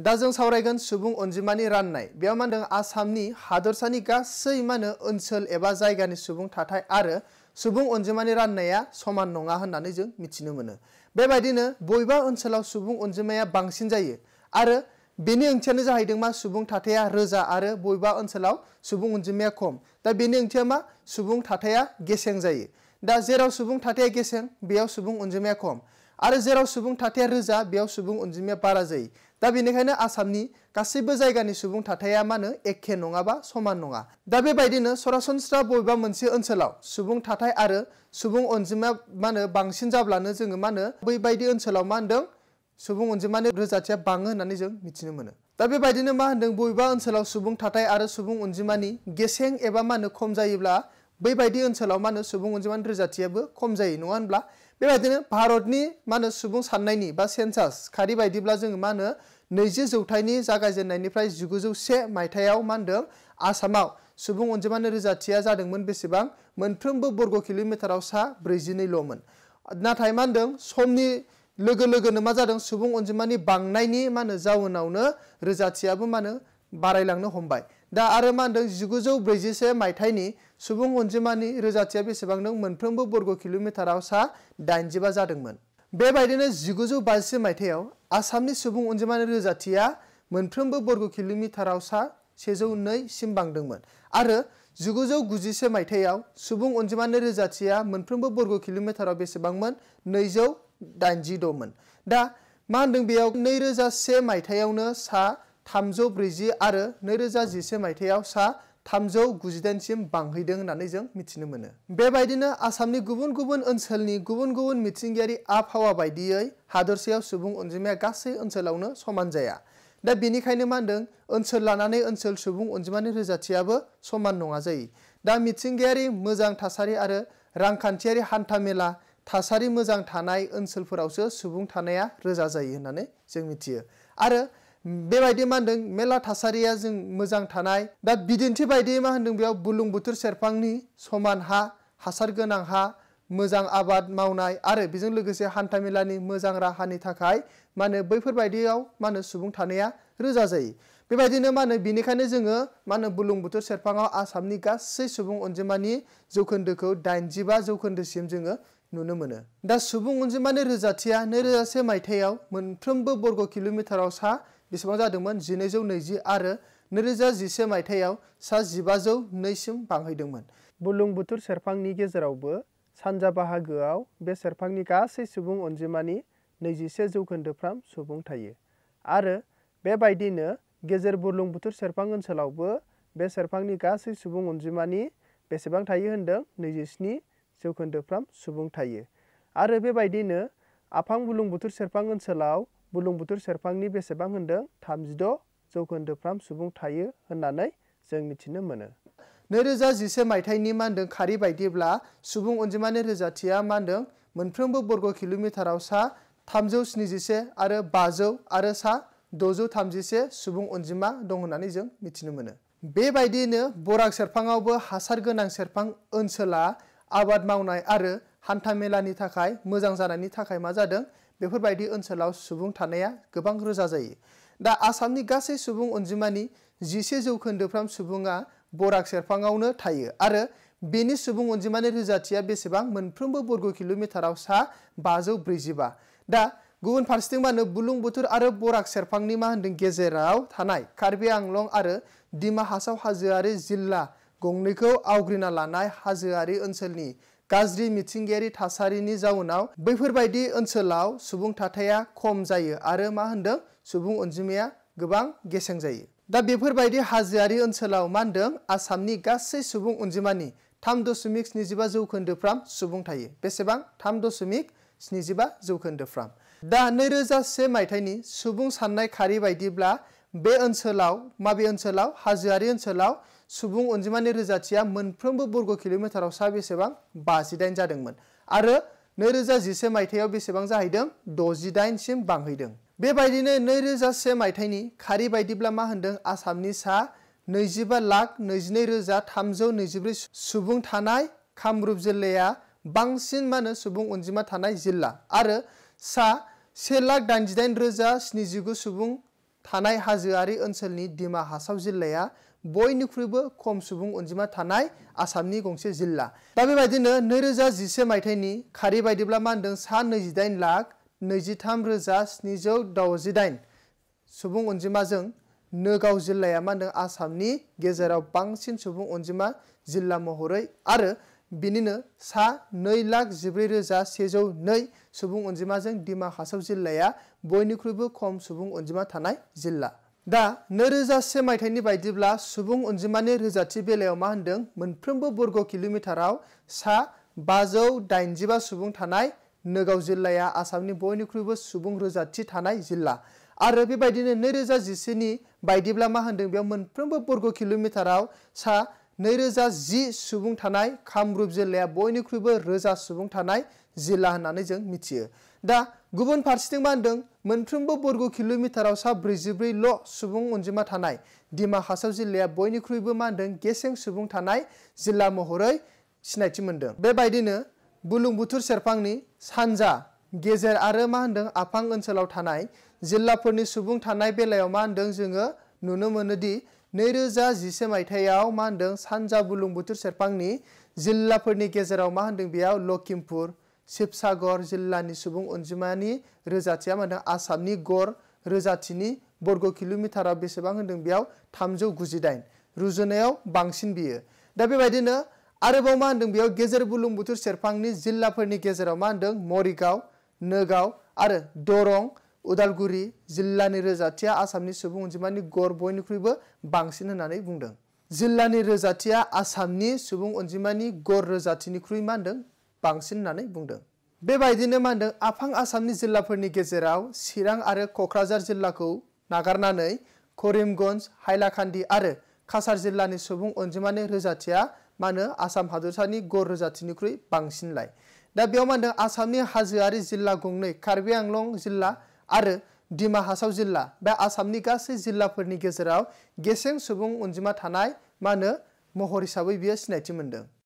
दा जों सावरायगोन सुबुं अनजिमानि राननाय बेयाव मा होनदों आसामनि हादरसानि गासै मा होनो ओनसोल एबा जायगानि सुबुं थाथाय आरो सुबुं अनजिमानि राननाया समान नङा होननानै जों मिथिनो मोनो बेबायदिनो बबेबा ओनसोलाव सुबुं अनजिमाया बांसिन जायो आरो बेनि ओंथियानो जाहैदों मा सुबुं थाथाया रोजा आरो बबेबा ओनसोलाव सुबुं अनजिमाया खम दा बेनि ओंथिया मा सुबुं थाथाया गेसें जायो दा जेराव सुबुं थाथाया गेसें बेयाव सुबुं अनजिमाया खम आरो जेराव सुबुं थाथाया रोजा बेयाव सुबुं अनजिमाया बारा जायो दा बेनिखायनो आसामनि गासैबो जायगानि सुबुं थाथाया मानो एखे नङाबा समान नङा दा बेबायदिनो सरासनस्रा बबेबा मोनसे ओनसोलाव सुबुं थाथाय आरो सुबुं अनजिमा मा बांसिन जाब्लानो जोङो मा बैबायदि ओनसोलाव मा होनदों सुबुं अनजिमानि रोजाथिया बाङो होननानै जों मिथिनो मोनो दा बेबायदिनो मा होनदों बबेबा ओनसोलाव सुबुं थाथाय आरो सुबुं अनजिमानि गेसें एबा मा खम जायोब्ला बैबायदि ओनसोलाव मा होनो सुबुं अनजिमानि रोजाथियाबो खम जायो नङा होनब्ला बेबायदिनो भारतनि मा होनो सुबुं साननायनि बा सेन्सास खारि बायदिब्ला जोङो मा होनो नैजि जौथाइनि जागायजेन्नायनिफ्राय जिगुजौ से मायथाइयाव मा होनदों आसामाव सुबुं अनजिमानि रोजाथिया जादोंमोन बेसेबां मोनफ्रोमबो बर्ग किल'मिटाराव सा ब्रैजिनैल'मोन नाथाय मा होनदों समनि लोगो लोगोनो मा जादों सुबुं अनजिमानि बांनायनि मा होनो जाउनावनो रोजाथियाबो मा होनो बारायलांनो हमबाय दा आरो मा होनदों जिगुजौ ब्रैजिसे मायथाइनि सुबुं अनजिमानि रोजाथिया बेसेबां दं मोनफ्रोमबो बर्ग किल'मिटाराव सा दाइनजिबा जादोंमोन बेबायदिनो जिगुजौ बाजिसे मायथाइयाव आसामनि सुबुं अनजिमानि रोजाथिया मोनफ्रोमबो बर्ग किल'मिटाराव सा सेजौ नैसिम बांदोंमोन आरो जिगुजौ गुजिसे मायथाइयाव सुबुं अनजिमानि रोजाथिया मोनफ्रोमबो बर्ग किल'मिटाराव बेसेबांमोन नैजौ दाइनजिद'मोन दा मा होनदों बेयाव नैरोजा से मायथाइयावनो सा थामजौ ब्रैजि आरो नैरोजा जिसे मायथाइयाव सा थामजौ गुजिदाइनसिम बांहैदों होननानै जों मिथिनो मोनो बेबायदिनो आसामनि गुबुन गुबुन ओनसोलनि गुबुन गुबुन मिथिंगायारि आबहावा बायदियै हादरसेयाव सुबुं अनजिमाया गासै ओनसोलावनो समान जाया दा बेनिखायनो मा होनदों ओनसोल लानानै ओनसोल सुबुं अनजिमानि रोजाथियाबो समान नङा जायो दा मिथिंगायारि मोजां थासारि आरो रांखान्थियारि हान्था मेला थासारि मोजां थानाय ओनसोलफोरावसो सुबुं थानाया रोजा जायो होननानै जों मिथियो आरो बेबायदि मा होनदों मेला थासारिया जों मोजां थानाय दा बिदिन्थि बायदियै मा होनदों बेयाव बुलुंबुथुर सेरफांनि समान हा हासार गोनां हा मोजां आबाद मावनाय आरो बेजों लोगोसे हान्थामेलानि मोजां राहानि थाखाय मा होनो बैफोरबायदियाव मा होनो सुबुं थानाया रोजा जायो बेबायदिनो मा होनो बिनिखायनो जोङो मा होनो बुलुंबुथुर सेरफाङाव आसामनि गासै सुबुं अनजिमानि जौखोन्दोखौ दाइनजिबा जौखोन्दोसिम जोङो नुनो मोनो दा सुबुं अनजिमानि रोजाथिया नैरोजा से मायथाइयाव मोनफ्रोमबो बर्ग किल'मिटाराव सा बेसेबां जादोंमोन जिनैजौ नैजि आरो नैरोजा जिसे मायथाइयाव सा जिबाजौ नैसिम बांहैदोंमोन बुलुंबुथुर सेरफांनि गेजेरावबो सानजा बाहागोआव बे सेरफांनि गासै सुबुं अनजिमानि नैजिसे जौखोन्दोफ्राम सुबुं थायो आरो बेबायदिनो गेजेर बुथुर सेरफां ओनसोलावबो बे सेरफांनि गासै सुबुं अनजिमानि बेसेबां थायो होन्दों नैजिस्नि जौखोन्दोफ्राम सुबुं थायो आरो बेबायदिनो आफां बुथुर सेरफां ओनसोलाव बुरलुंबुथुर सेरफांनि बेसेबां होन्दों थामजिद' जौखोन्दोफ्राम सुबुं थायो होननानै जों मिथिनो मोनो नैरोजा जिसे मायथाइनि मा होनदों खारि बायदिब्ला सुबुं अनजिमानि रोजाथिया मा मोनफ्रोमबो बर्ग किल'मिटाराव सा थामजौ स्निजिसे आरो बाजौ आरो सा द'जौ थामजिसे सुबुं अनजिमा दं होननानै जों मिथिनो मोनो बेबायदिनो बराग सेरफाङावबो हासार गोनां सेरफां ओनसोला आबाद मावनाय आरो हान्था मेलानि थाखाय मोजां जानायनि थाखाय मा जादों बेफोरबायदि ओनसोलाव सुबुं थानाया गोबां रोजा जायो दा आसामनि गासै सुबुं अनजिमानि जिसे जौखोन्दोफ्राम सुबुङा बराक सेरफाङावनो थायो आरो बेनि सुबुं अनजिमानि रोजाथिया बेसेबां मोनफ्रोमबो बर्ग किल'मिटाराव सा बाजौ ब्रैजिबा दा गुबुन फारसेथिं मा होनो बुलुंबुथुर आरो बराक सेरफांनि मा होनदों गेजेराव थानाय कार्बि आंलं आरो दिमा हासाव हाजोआरि जिल्ला गंनैखौ आवग्रिना लानाय हाजोआरि ओनसोलनि गाज्रि मिथिंगायारि थासारिनि जाउनाव बैफोरबायदि ओनसोलाव सुबुं थाथाया खम जायो आरो मा होनदों सुबुं अनजिमाया गोबां गेसें जायो दा बेफोरबायदि हाजोआरि ओनसोलाव मा होनदों आसामनि गासै सुबुं अनजिमानि थाम दशमिक स्निजिबा जौखोन्दोफ्राम सुबुं थायो बेसेबां थाम दशमिक स्निजिबा जौखोन्दोफ्राम दा नैरोजा से मायथाइनि सुबुं साननाय खारि बायदिब्ला बे ओनसोलाव माबे ओनसोलाव हाजोआरि ओनसोलाव सुबुं अनजिमानि रोजाथिया मोनफ्रोमबो बर्ग किल'मिटाराव सा बेसेबां बाजिदाइन जादोंमोन आरो नैरोजा जिसे मायथाइयाव बेसेबां जाहैदों द'जिदाइनसिम बांहैदों बेबायदिनो नैरोजा से मायथाइनि खारि बायदिब्ला मा होन्दों आसामनि सा नैजिबा लाख नैजिनै रोजा थामजौ नैजिब्रै सुबुं थानाय कामरुप जिल्लाया बांसिन मा होनो सुबुं अनजिमा थानाय जिल्ला आरो सा से लाख दाइनजिदाइन रोजा स्निजिगु सुबुं थानाय हाजोआरि ओनसोलनि दिमा हासाव जिल्लाया बयनिख्रुइबो खम सुबुं अनजिमा थानाय आसामनि गंसे जिल्ला दा बेबायदिनो नैरोजा जिसे खारि बायदिब्ला मानदों सा नैजिदाइन लाख नैजिथाम रोजा स्निजौ सुबुं अनजिमाजों नगाव जिल्लाया मानदों आसामनि गेजेराव बांसिन सुबुं अनजिमा जिल्ला महरै आरो बिनिनो सा लाख जिब्रै रोजा सेजौ नई सुबुं अनजिमाजों डिमा हासाव जिल्लाया बयनिख्रुइबो खम सुबुं अनजिमा थानाय जिल्ला दा नैरोजा से मायथाइनि बायदिब्ला सुबुं अनजिमानि रोजाथि बेलायाव मा होन्दों मोनफ्रोमबो बर्ग किल'मिटाराव सा बाजौ दाइनजिबा सुबुं थानाय नोगाव जिल्लाया आसामनि बयनिख्रुइबो सुबुं रोजाथि थानाय जिल्ला आरो बेबायदिनो नैरोजा जिसेनि बायदिब्ला मा होन्दों बेयाव मोनफ्रोमबो बर्ग किल'मिटाराव सा नैरोजा जि सुबुं थानाय कामरूप जिल्लाया बयनिख्रुइबो रोजा सुबुं थानाय जिल्ला होननानै जों मिथियो दा गुबुन फारसेथिं मा होनदों मोनफ्रोमबो बर्ग किल'मिटाराव सा ब्रैजिब्रैल' सुबुं अनजिमा थानाय डिमा हासाव जिल्लाया बयनिख्रुइबो मा होनदों गेसें सुबुं थानाय जिल्ला महरै सिनायथि मोन्दों बेबायदिनो बुलुंबुथुर सेरफांनि सानजा गेजेर आरो मा होनदों आफां ओनसोलाव थानाय जिल्लाफोरनि सुबुं थानाय बेलायाव मा होनदों जोङो नुनो मोनोदि नेरजा जिसेम आइथायाव मानदों सानजा बुलुंग बुथुर जिल्लाफोरनि गेजेराव माहोनदों बेयाव लखिमपुर शिवसागर जिल्लानि सुबुं अनजिमानि रजाथिया मानदों आसामनि गोर रजाथिनि बर्गो किलोमिटारआ बेसेबां होनदों बेयाव 398 रुजुनायाव बांसिन बियो दा बेबायदिनो आरोबाव मानदों बेयाव गेजेर बुलुंग बुथुर जिल्लाफोरनि गेजेराव मानदों मरिगाव नगाव आरो दोरोंग उदालगुरि जिल्लानि रोजाथिया आसामनि सुबुं अनजिमानि गर बयनिख्रुइबो बांसिन होननानै बुंदों जिल्लानि रोजाथिया आसामनि सुबुं अनजिमानि गर रोजाथिनिख्रुइ मा होनदों बांसिन होननानै बुंदों बेबायदिनो मा होनदों आफां आसामनि जिल्लाफोरनि गेजेराव चिरां आरो क'क्राझार जिल्लाखौ नागारनानै करिमगन्ज हाइलाकान्दि आरो कासार जिल्लानि सुबुं अनजिमानि रोजाथिया मा होनो आसाम हादरसानि गर रोजाथिनिख्रुइ बांसिनलाय दा बेयाव मा होनदों आसामनि हाजोआरि जिल्ला गंनै कार्बि आंलं जिल्ला आरो डिमा हासाव जिल्ला बे आसामनि गासै जिल्लाफोरनि गेजेराव गेसें सुबुं अनजिमा थानाय मा महर हिसाबै बियो सिनायथि मोन्दों